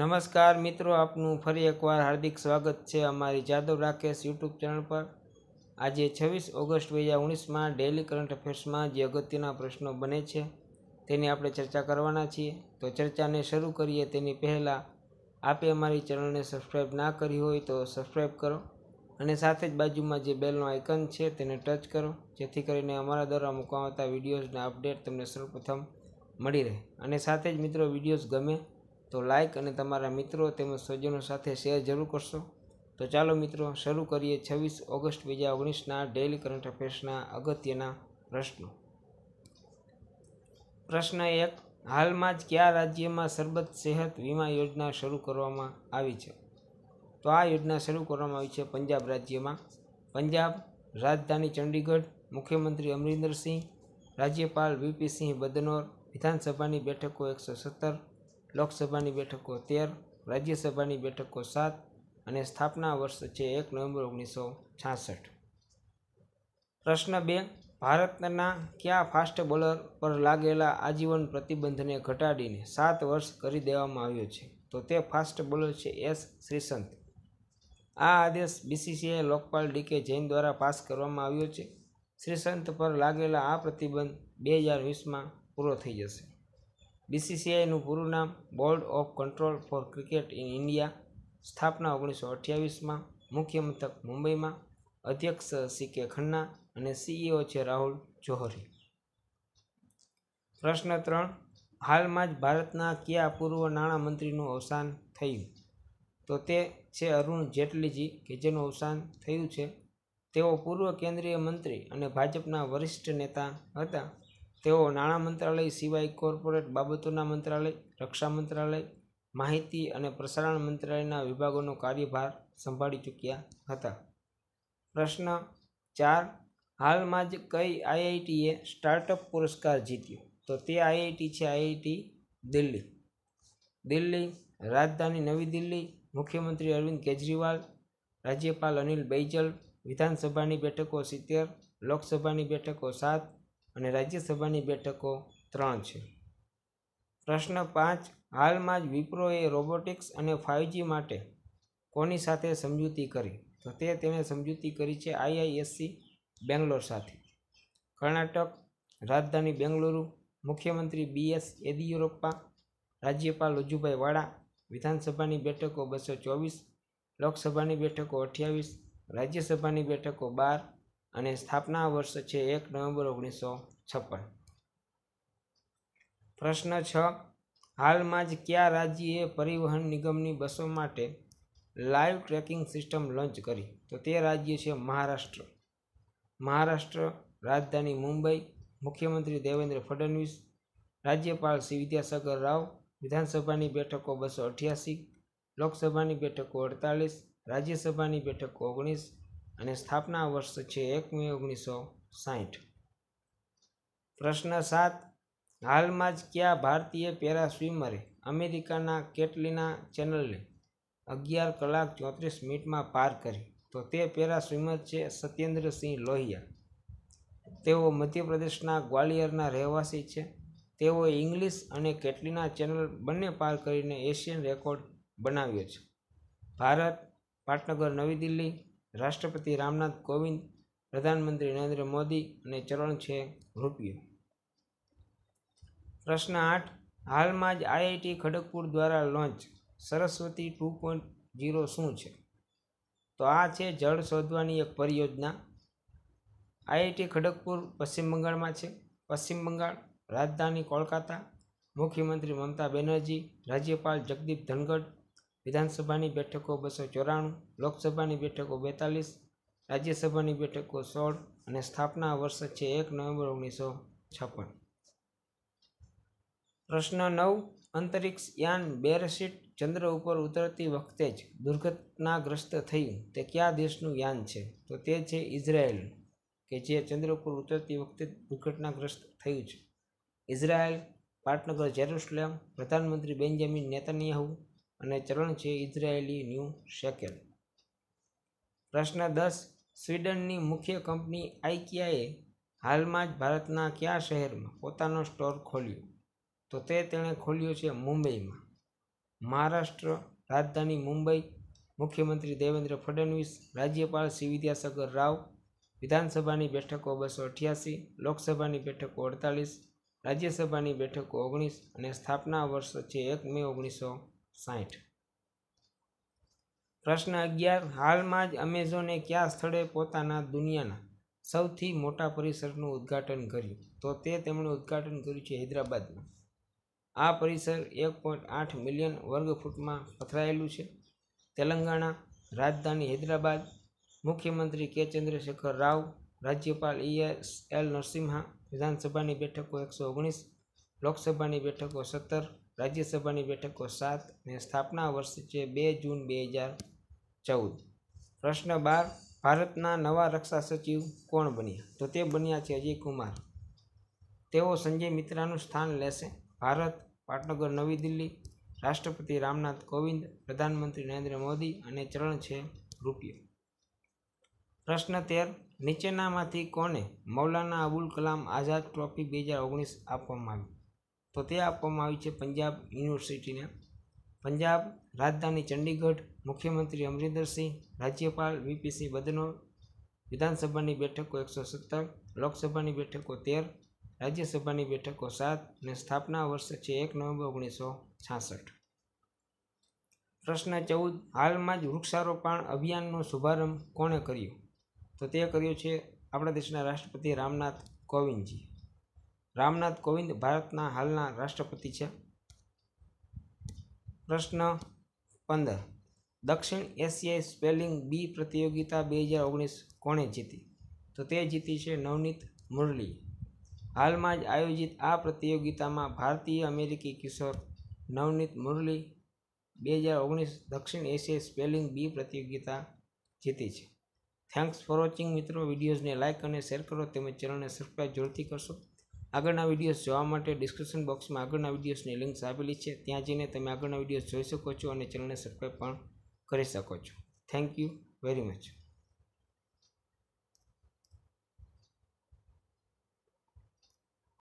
નમસ્કાર મિત્રો આપનું ફરી એકવાર હાર્દિક સ્વાગત છે અમારી જાદવ રાકેશ યુટ્યુબ ચેનલ પર આજે છવ્વીસ ઓગસ્ટ બે હજાર ઓગણીસમાં ડેલી કરંટ અફેર્સમાં જે અગત્યના પ્રશ્નો બને છે તેની આપણે ચર્ચા કરવાના છીએ તો ચર્ચાને શરૂ કરીએ તેની પહેલાં આપે અમારી ચેનલને સબસ્ક્રાઈબ ના કરી હોય તો સબસ્ક્રાઈબ કરો અને સાથે જ બાજુમાં જે બેલનો આઇકન છે તેને ટચ કરો જેથી કરીને અમારા દ્વારા મૂકવામાં આવતા વિડીયોઝના અપડેટ તમને સર્વપ્રથમ મળી રહે અને સાથે જ મિત્રો વિડીયોઝ ગમે તો લાઇક અને તમારા મિત્રો તેમજ સ્વજનો સાથે શેર જરૂર કરશો તો ચાલો મિત્રો શરૂ કરીએ છવ્વીસ ઓગસ્ટ બે હજાર ઓગણીસના ડેઇલી કરંટ અફેર્સના અગત્યના પ્રશ્નો પ્રશ્ન એક હાલમાં જ કયા રાજ્યમાં સરબત સેહત વીમા યોજના શરૂ કરવામાં આવી છે તો આ યોજના શરૂ કરવામાં આવી છે પંજાબ રાજ્યમાં પંજાબ રાજધાની ચંડીગઢ મુખ્યમંત્રી અમરિન્દરસિંહ રાજ્યપાલ વીપી સિંહ બદનોર વિધાનસભાની બેઠકો એકસો સત્તર લોકસભાની બેઠકો તેર રાજ્યસભાની બેઠકો સાત અને સ્થાપના વર્ષ છે એક નવેમ્બર ઓગણીસો છાસઠ પ્રશ્ન બે ભારતના કયા ફાસ્ટ બોલર પર લાગેલા આજીવન પ્રતિબંધને ઘટાડીને સાત વર્ષ કરી દેવામાં આવ્યો છે તો તે ફાસ્ટ બોલર છે એસ શ્રીસંત આ આદેશ બીસીસીઆઈ લોકપાલ ડીકે જૈન દ્વારા પાસ કરવામાં આવ્યો છે શ્રીસંત પર લાગેલા આ પ્રતિબંધ બે હજાર વીસમાં પૂરો થઈ જશે બીસીસીઆઈનું પૂરું નામ board of control for cricket in India સ્થાપના ઓગણીસો અઠ્યાવીસમાં મુખ્ય મથક મુંબઈમાં અધ્યક્ષ સી કે ખન્ના અને સીઈઓ છે રાહુલ જોહરી પ્રશ્ન ત્રણ હાલમાં જ ભારતના કયા પૂર્વ નાણામંત્રીનું અવસાન થયું તો તે છે અરુણ જેટલીજી કે જેનું અવસાન થયું છે તેઓ પૂર્વ કેન્દ્રીય મંત્રી અને ભાજપના વરિષ્ઠ નેતા હતા તેઓ નાણાં મંત્રાલય સિવાય કોર્પોરેટ બાબતોના મંત્રાલય રક્ષા મંત્રાલય માહિતી અને પ્રસારણ મંત્રાલયના વિભાગોનો કાર્યભાર સંભાળી ચૂક્યા હતા પ્રશ્ન ચાર હાલમાં જ કઈ આઈઆઈટીએ સ્ટાર્ટઅપ પુરસ્કાર જીત્યો તો તે આઈઆઈટી છે આઈઆઈટી દિલ્હી દિલ્હી રાજધાની નવી દિલ્હી મુખ્યમંત્રી અરવિંદ કેજરીવાલ રાજ્યપાલ અનિલ બૈજલ વિધાનસભાની બેઠકો સિત્તેર લોકસભાની બેઠકો સાત અને રાજ્યસભાની બેઠકો ત્રણ છે પ્રશ્ન પાંચ હાલમાં જ વિપ્રોએ રોબોટિક્સ અને ફાઇવજી માટે કોની સાથે સમજૂતી કરી તો તે તેણે સમજૂતી કરી છે આઈઆઈએસસી બેંગ્લોર સાથે કર્ણાટક રાજધાની બેંગલુરુ મુખ્યમંત્રી બીએસ યેદિયુરપ્પા રાજ્યપાલ વજુભાઈ વાળા વિધાનસભાની બેઠકો બસો ચોવીસ લોકસભાની બેઠકો અઠ્યાવીસ રાજ્યસભાની બેઠકો બાર અને સ્થાપના વર્ષ છે એક નવેમ્બર ઓગણીસો છપ્પન પ્રશ્ન છ હાલમાં જ કયા રાજ્યએ પરિવહન નિગમની બસો માટે લાઈવ ટ્રેકિંગ સિસ્ટમ લોન્ચ કરી તો તે રાજ્ય છે મહારાષ્ટ્ર મહારાષ્ટ્ર રાજધાની મુંબઈ મુખ્યમંત્રી દેવેન્દ્ર ફડણવીસ રાજ્યપાલ શ્રી વિદ્યાસાગર રાવ વિધાનસભાની બેઠકો બસો અઠ્યાસી લોકસભાની બેઠકો અડતાલીસ રાજ્યસભાની બેઠકો ઓગણીસ અને સ્થાપના વર્ષ છે એક મે ઓગણીસો સાહીઠ પ્રશ્ન સાત હાલમાં જ કયા ભારતીય પેરા સ્વિમરે અમેરિકાના કેટલીના ચેનલને અગિયાર કલાક ચોત્રીસ મિનિટમાં પાર કરી તો તે પેરા સ્વિમર છે સત્યેન્દ્રસિંહ લોહિયા તેઓ મધ્યપ્રદેશના ગ્વાલિયરના રહેવાસી છે તેઓ ઇંગ્લિશ અને કેટલીના ચેનલ બંને પાર કરીને એશિયન રેકોર્ડ બનાવ્યો છે ભારત પાટનગર નવી દિલ્હી રાષ્ટ્રપતિ રામનાથ કોવિંદ પ્રધાનમંત્રી નરેન્દ્ર મોદી અને ચરણ છે રૂપિયો પ્રશ્ન આઠ હાલમાં જ આઈઆઈટી ખડગપુર દ્વારા launch Saraswati two point zero શું છે તો આ છે જળ શોધવાની એક પરિયોજના આઈઆઈટી ખડગપુર પશ્ચિમ બંગાળમાં છે પશ્ચિમ બંગાળ રાજધાની કોલકાતા મુખ્યમંત્રી મમતા બેનર્જી રાજ્યપાલ જગદીપ ધનગઢ વિધાનસભાની બેઠકો બસો ચોરાણું લોકસભાની બેઠકો બેતાલીસ રાજ્યસભાની બેઠકો સોળ અને સ્થાપના વર્ષ છે એક નવેમ્બર ઓગણીસો છપ્પન પ્રશ્ન નવ અંતરિક્ષ યાન બેરસીટ ચંદ્ર ઉપર ઉતરતી વખતે જ દુર્ઘટનાગ્રસ્ત થયું તે કયા દેશનું યાન છે તો તે છે ઇઝરાયેલ કે જે ચંદ્ર ઉપર ઉતરતી વખતે દુર્ઘટનાગ્રસ્ત થયું છે ઇઝરાયેલ પાટનગર જેરુસલેમ પ્રધાનમંત્રી બેન્જામિન નેતન્યાહુ અને ચલણ છે ઇઝરાયેલી ન્યૂ શેકેલ પ્રશ્ન દસ સ્વીડનની મુખ્ય કંપની આઈકિયાએ હાલમાં જ ભારતના કયા શહેરમાં પોતાનો સ્ટોર ખોલ્યો તો તે તેણે ખોલ્યો છે મુંબઈમાં મહારાષ્ટ્ર રાજધાની મુંબઈ મુખ્યમંત્રી દેવેન્દ્ર ફડણવીસ રાજ્યપાલ શ્રી વિદ્યાસાગર રાવ વિધાનસભાની બેઠકો બસો અઠ્યાસી લોકસભાની બેઠકો અડતાલીસ રાજ્યસભાની બેઠકો ઓગણીસ અને સ્થાપના વર્ષ છે એક મે ઓગણીસો સાઠ પ્રશ્ન અગિયાર હાલમાં જ અમેઝોને કયા સ્થળે પોતાના દુનિયાના સૌથી મોટા પરિસરનું ઉદ્ઘાટન કર્યું તો તે તેમણે ઉદ્ઘાટન કર્યું છે હૈદરાબાદમાં આ પરિસર એક પોઈન્ટ આઠ મિલિયન વર્ગ ફૂટમાં પથરાયેલું છે તેલંગાણા રાજધાની હૈદરાબાદ મુખ્યમંત્રી કે ચંદ્રશેખર રાવ રાજ્યપાલ ઈ એસ એલ નરસિમ્હા વિધાનસભાની બેઠકો એકસો ઓગણીસ લોકસભાની બેઠકો સત્તર રાજ્યસભાની બેઠકો સાત ને સ્થાપના વર્ષ છે બે જૂન બે હજાર ચૌદ પ્રશ્ન બાર ભારતના નવા રક્ષા સચિવ કોણ બન્યા તો તે બન્યા છે અજય કુમાર તેઓ સંજય મિત્રાનું સ્થાન લેશે ભારત પાટનગર નવી દિલ્હી રાષ્ટ્રપતિ રામનાથ કોવિંદ પ્રધાનમંત્રી નરેન્દ્ર મોદી અને ચરણ છે રૂપિયો પ્રશ્ન તેર નીચેનામાંથી કોને મૌલાના અબુલ કલામ આઝાદ ટ્રોફી બે હજાર ઓગણીસ આપવામાં આવી તો તે આપવામાં આવી છે પંજાબ યુનિવર્સિટીને પંજાબ રાજધાની ચંડીગઢ મુખ્યમંત્રી અમરિન્દરસિંહ રાજ્યપાલ વીપીસિંહ બદનો વિધાનસભાની બેઠકો એકસો સત્તર લોકસભાની બેઠકો તેર રાજ્યસભાની બેઠકો સાત અને સ્થાપના વર્ષ છે એક નવેમ્બર ઓગણીસો છાસઠ પ્રશ્ન ચૌદ હાલમાં જ વૃક્ષારોપણ અભિયાનનો શુભારંભ કોણે કર્યો તો તે કર્યો છે આપણા દેશના રાષ્ટ્રપતિ રામનાથ કોવિંદજી રામનાથ કોવિંદ ભારતના હાલના રાષ્ટ્રપતિ છે પ્રશ્ન પંદર દક્ષિણ એશિયાઈ સ્પેલિંગ બી પ્રતિયોગિતા બે હજાર ઓગણીસ કોણે જીતી તો તે જીતી છે નવનીત મુરલી હાલમાં જ આયોજિત આ પ્રતિયોગિતામાં ભારતીય અમેરિકી કિશોર નવનીત મુરલી બે હજાર ઓગણીસ દક્ષિણ એશિયાઈ સ્પેલિંગ બી પ્રતિયોગિતા જીતી છે થેન્ક્સ ફોર વોચિંગ મિત્રો વિડીયોઝને લાઇક અને શેર કરો તેમજ ચેનલને સબસ્ક્રાઈબ જરૂરથી કરશો આગળના વિડીયોઝ જોવા માટે ડિસ્ક્રિપ્શન બોક્સમાં આગળના વિડીયોઝની લિંક્સ આપેલી છે ત્યાં જઈને તમે આગળના વિડીયોઝ જોઈ શકો છો અને ચેનલને સબસ્ક્રાઈબ પણ કરી શકો છો થેન્ક યુ વેરી મચ